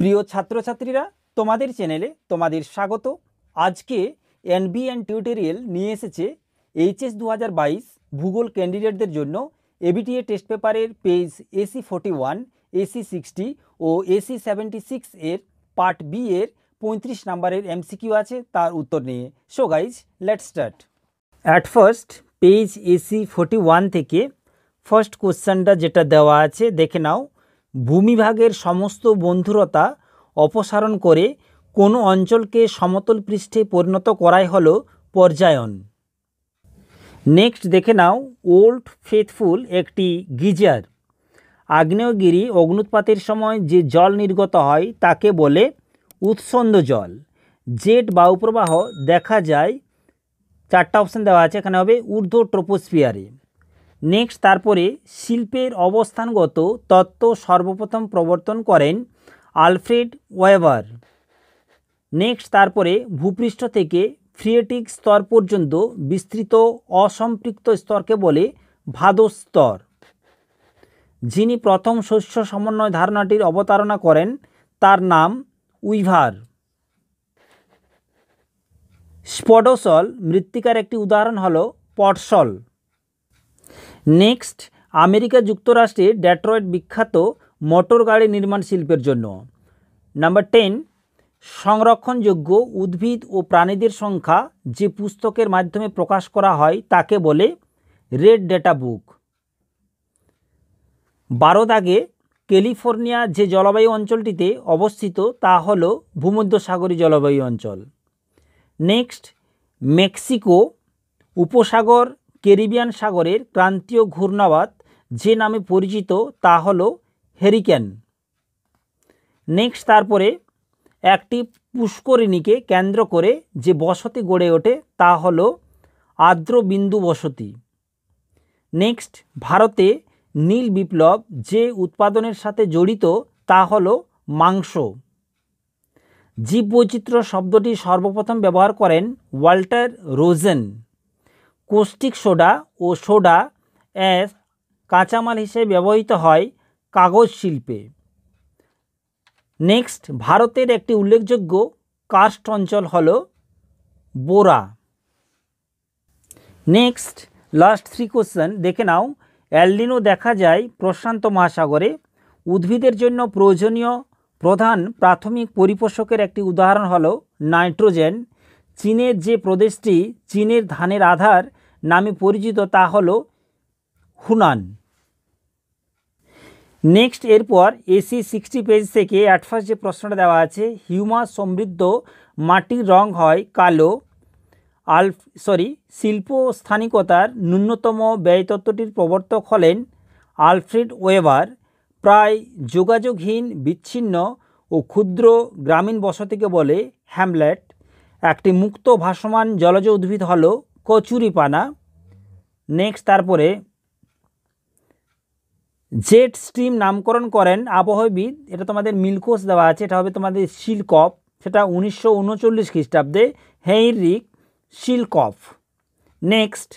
প্রিয় ছাত্রছাত্রীরা তোমাদের চ্যানেলে তোমাদের স্বাগত আজকে এনবিএন টিউটোরিয়াল নিয়ে এসেছে এইচএস দু হাজার বাইশ ভূগোল ক্যান্ডিডেটদের জন্য এবিটিএ টেস্ট পেপারের page AC forty one AC sixty ও এসি সেভেন্টি সিক্স এর পার্ট বি এর পঁয়ত্রিশ নাম্বারের এমসিকিউ আছে তার উত্তর নিয়ে so guys let start at first page AC forty one থেকে ফার্স্ট কোশ্চেনটা যেটা দেওয়া আছে দেখে নাও ভূমিভাগের সমস্ত বন্ধুরতা অপসারণ করে কোনো অঞ্চলকে সমতল পৃষ্ঠে পরিণত করাই হল পর্যায়ন নেক্সট দেখে নাও ওল্ড ফেথফুল একটি গিজার আগ্নেয়গিরি অগ্নুৎপাতের সময় যে জল নির্গত হয় তাকে বলে উৎসন্দ জল জেট বায়ুপ্রবাহ দেখা যায় চারটা অপশান দেওয়া আছে এখানে হবে ঊর্ধ্ব ট্রোপোস্ফিয়ারে নেক্সট তারপরে শিল্পের অবস্থানগত তত্ত্ব সর্বপ্রথম প্রবর্তন করেন আলফ্রেড ওয়েবার নেক্সট তারপরে ভূপৃষ্ঠ থেকে ফ্রিয়েটিক স্তর পর্যন্ত বিস্তৃত অসম্পৃক্ত স্তরকে বলে ভাদ স্তর যিনি প্রথম শস্য সমন্বয় ধারণাটির অবতারণা করেন তার নাম উইভার স্পডসল মৃত্তিকার একটি উদাহরণ হল পটসল নেক্সট আমেরিকা যুক্তরাষ্ট্রে ডেট্রয়েড বিখ্যাত মোটর গাড়ি নির্মাণ শিল্পের জন্য নাম্বার টেন সংরক্ষণযোগ্য উদ্ভিদ ও প্রাণীদের সংখ্যা যে পুস্তকের মাধ্যমে প্রকাশ করা হয় তাকে বলে রেড ডেটা বুক বারো দাগে ক্যালিফোর্নিয়া যে জলবায়ু অঞ্চলটিতে অবস্থিত তা হল ভূমধ্যসাগরী জলবায়ু অঞ্চল নেক্সট মেক্সিকো উপসাগর ক্যারিবিয়ান সাগরের ক্রান্তীয় ঘূর্ণাবাত যে নামে পরিচিত তা হল হেরিক্যান নেক্সট তারপরে একটি পুষ্করিণীকে কেন্দ্র করে যে বসতি গড়ে ওঠে তা হল আর্দ্র বিন্দু বসতি নেক্সট ভারতে নীল বিপ্লব যে উৎপাদনের সাথে জড়িত তা হল মাংস জীববৈচিত্র্য শব্দটি সর্বপ্রথম ব্যবহার করেন ওয়াল্টার রোজেন কোষ্টিক সোডা ও সোডা অ্যাস কাঁচামাল হিসেবে ব্যবহৃত হয় কাগজ শিল্পে নেক্সট ভারতের একটি উল্লেখযোগ্য কাস্ট অঞ্চল হল Borra next last three question দেখে নাও অ্যালডিনো দেখা যায় প্রশান্ত মহাসাগরে উদ্ভিদের জন্য প্রয়োজনীয় প্রধান প্রাথমিক পরিপোষকের একটি উদাহরণ হল নাইট্রোজেন চীনের যে প্রদেশটি চীনের ধানের আধার নামে পরিচিত তা হল হুনান নেক্সট এরপর এসি সিক্সটি পেজ থেকে অ্যাট যে প্রশ্নটা দেওয়া আছে হিউমা সমৃদ্ধ মাটির রং হয় কালো আলফ সরি শিল্প স্থানিকতার ন্যূনতম ব্যয়তত্ত্বটির প্রবর্তক হলেন আলফ্রেড ওয়েবার প্রায় যোগাযোগহীন বিচ্ছিন্ন ও ক্ষুদ্র গ্রামীণ বসতিকে বলে হ্যামলেট একটি মুক্ত ভাসমান জলজ উদ্ভিদ হলো কচুরিপানা নেক্সট তারপরে জেট স্ট্রিম নামকরণ করেন আবহাওয়িদ এটা তোমাদের মিলকোষ দেওয়া আছে এটা হবে তোমাদের শিলকপ সেটা উনিশশো উনচল্লিশ খ্রিস্টাব্দে হেইরিক শিলকপ নেক্সট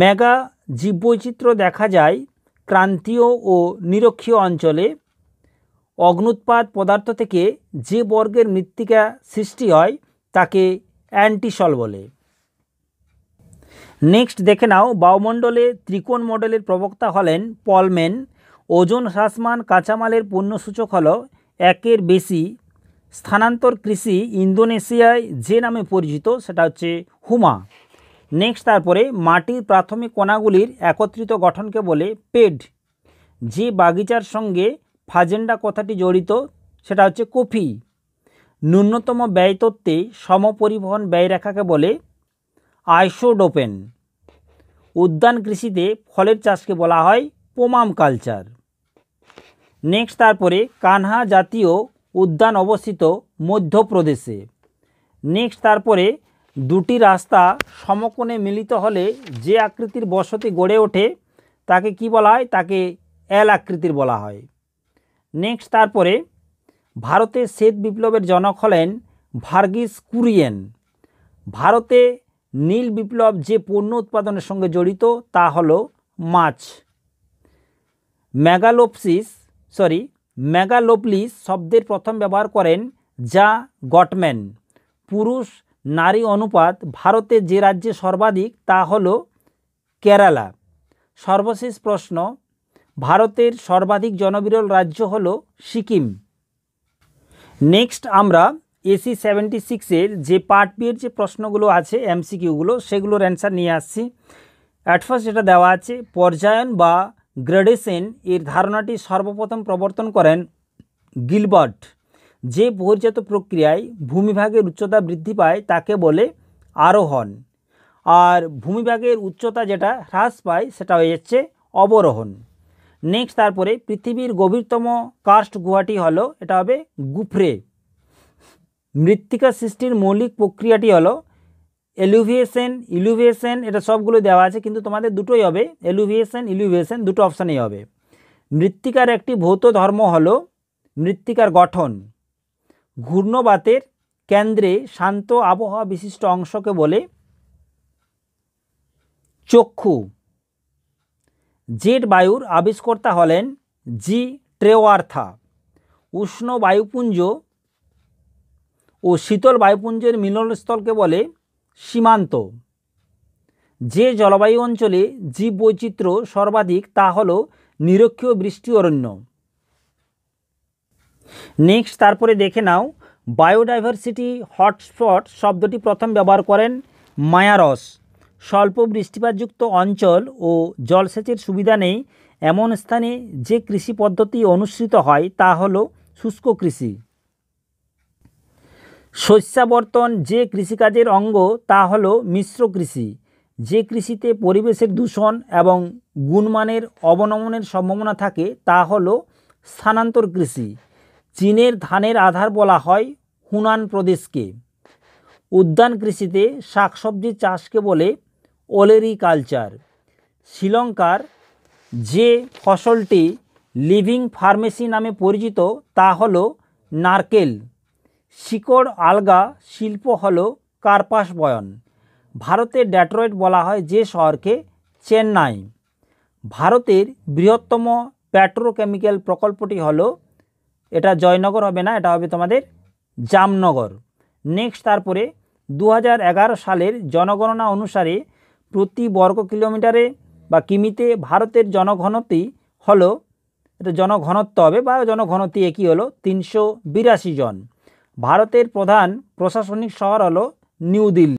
মেগা জীববৈচিত্র্য দেখা যায় ক্রান্তীয় ও নিরক্ষীয় অঞ্চলে অগ্নুৎপাত পদার্থ থেকে যে বর্গের মৃত্তিকা সৃষ্টি হয় তাকে অ্যান্টিসল বলে নেক্সট দেখে নাও বায়ুমণ্ডলে ত্রিকোণ মডেলের প্রবক্তা হলেন পলম্যান ওজন হ্রাসমান কাঁচামালের পণ্যসূচক হল একের বেশি স্থানান্তর কৃষি ইন্দোনেশিয়ায় যে নামে পরিচিত সেটা হচ্ছে হুমা নেক্সট তারপরে মাটির প্রাথমিক কণাগুলির একত্রিত গঠনকে বলে পেড যে বাগিচার সঙ্গে ফাজেন্ডা কথাটি জড়িত সেটা হচ্ছে কফি ন্যূনতম ব্যয় সমপরিবহন ব্যয় রেখাকে বলে আইসোডোপেন উদ্যান কৃষিতে ফলের চাষকে বলা হয় পোমাম কালচার নেক্সট তারপরে কানহা জাতীয় উদ্যান অবস্থিত মধ্যপ্রদেশে নেক্সট তারপরে দুটি রাস্তা সমকোণে মিলিত হলে যে আকৃতির বসতি গড়ে ওঠে তাকে কি বলা হয় তাকে এল আকৃতির বলা হয় নেক্সট তারপরে ভারতে শ্বেত বিপ্লবের জনক হলেন ভার্গিস কুরিয়েন ভারতে নীল বিপ্লব যে পণ্য উৎপাদনের সঙ্গে জড়িত তা হলো মাছ ম্যাগালোপসিস সরি ম্যাগালোপলিস শব্দের প্রথম ব্যবহার করেন যা গটম্যান পুরুষ নারী অনুপাত ভারতে যে রাজ্যে সর্বাধিক তা হল কেরালা সর্বশেষ প্রশ্ন ভারতের সর্বাধিক জনবিরল রাজ্য হল সিকিম নেক্সট আমরা এসি সেভেন্টি সিক্সের যে পার্ট বি যে প্রশ্নগুলো আছে এমসিকিউগুলো সেগুলোর অ্যান্সার নিয়ে আসছি অ্যাট ফার্স্ট যেটা দেওয়া আছে পর্যায়ন বা গ্রেডেশন এর ধারণাটি সর্বপ্রথম প্রবর্তন করেন গিলবার্ট যে বহির্জাত প্রক্রিয়ায় ভূমিভাগের উচ্চতা বৃদ্ধি পায় তাকে বলে আরোহণ আর ভূমিভাগের উচ্চতা যেটা হ্রাস পায় সেটা হয়ে যাচ্ছে অবরোহণ নেক্সট তারপরে পৃথিবীর গভীরতম কাস্ট গুহাটি হলো এটা হবে গুফরে মৃত্তিকা সৃষ্টির মৌলিক প্রক্রিয়াটি হলো এলুভিয়েশন ইলুভিয়েশন এটা সবগুলো দেওয়া আছে কিন্তু তোমাদের দুটোই হবে এলুভিয়েশন ইলুভিয়েশন দুটো অপশানেই হবে মৃত্তিকার একটি ভৌত ধর্ম হল মৃত্তিকার গঠন ঘূর্ণবাতের কেন্দ্রে শান্ত আবহাওয়া বিশিষ্ট অংশকে বলে চক্ষু জেট বায়ুর আবিষ্কর্তা হলেন জি ট্রেওয়ার্থা উষ্ণ বায়ুপুঞ্জ ও শীতল বায়ুপুঞ্জের মিলনস্থলকে বলে সীমান্ত যে জলবায়ু অঞ্চলে জীববৈচিত্র্য সর্বাধিক তা হল নিরক্ষীয় বৃষ্টি অরণ্য নেক্সট তারপরে দেখে নাও বায়োডাইভার্সিটি হটস্পট শব্দটি প্রথম ব্যবহার করেন মায়ারস স্বল্প বৃষ্টিপাতযুক্ত অঞ্চল ও জলসেচের সুবিধা নেই এমন স্থানে যে কৃষি পদ্ধতি অনুসৃত হয় তা হল শুষ্ক কৃষি শস্যাবর্তন যে কৃষিকাজের অঙ্গ তা হল মিশ্র কৃষি যে কৃষিতে পরিবেশের দূষণ এবং গুণমানের অবনমনের সম্ভাবনা থাকে তা হল স্থানান্তর কৃষি চীনের ধানের আধার বলা হয় হুনান প্রদেশকে উদ্যান কৃষিতে শাকসবজি চাষকে বলে ওলেরি কালচার শ্রীলঙ্কার যে ফসলটি লিভিং ফার্মেসি নামে পরিচিত তা হল নারকেল শিকড় আলগা শিল্প হল কার্পাস বয়ন ভারতের ড্যাট্রয়েড বলা হয় যে শহরকে চেন্নাই ভারতের বৃহত্তম পেট্রোকেমিক্যাল প্রকল্পটি হলো এটা জয়নগর হবে না এটা হবে তোমাদের জামনগর নেক্সট তারপরে দু সালের জনগণনা অনুসারে প্রতি বর্গ কিলোমিটারে বা কিমিতে ভারতের জনঘনতি হলো এটা জনঘনত্ব হবে বা জনঘনতি একই হলো তিনশো জন ভারতের প্রধান প্রশাসনিক শহর হল নিউ দিল্লি